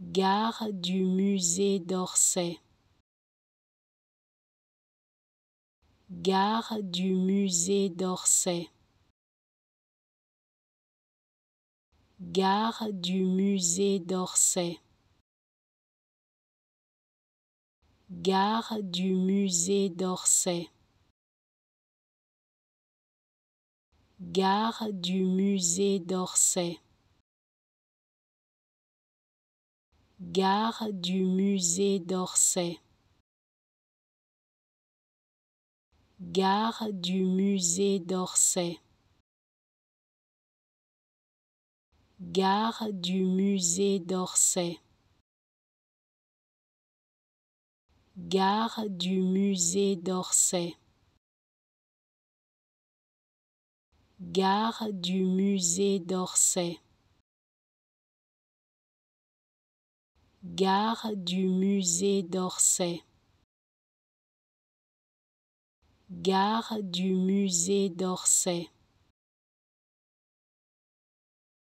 gare du musée d'Orsay. Gare du musée d'Orsay. Gare du musée d'Orsay. Gare du musée d'Orsay. Gare du musée d'Orsay. gare du musée d'Orsay. Gare du musée d'Orsay. Gare du musée d'Orsay. Gare du musée d'Orsay. Gare du musée d'Orsay. Gare du musée d'Orsay. Gare du musée d'Orsay.